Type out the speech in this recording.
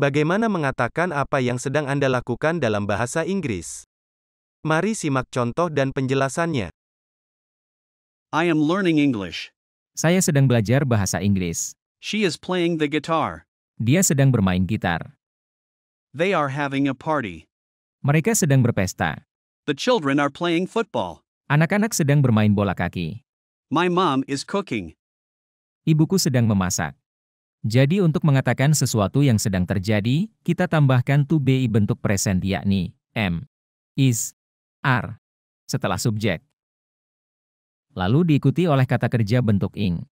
Bagaimana mengatakan apa yang sedang Anda lakukan dalam bahasa Inggris? Mari simak contoh dan penjelasannya. I am learning English. Saya sedang belajar bahasa Inggris. She is playing the guitar. Dia sedang bermain gitar. They are having a party. Mereka sedang berpesta. The children are playing football. Anak-anak sedang bermain bola kaki. My mom is cooking. Ibuku sedang memasak. Jadi untuk mengatakan sesuatu yang sedang terjadi, kita tambahkan to be bentuk present yakni m is, r setelah subjek. Lalu diikuti oleh kata kerja bentuk ing.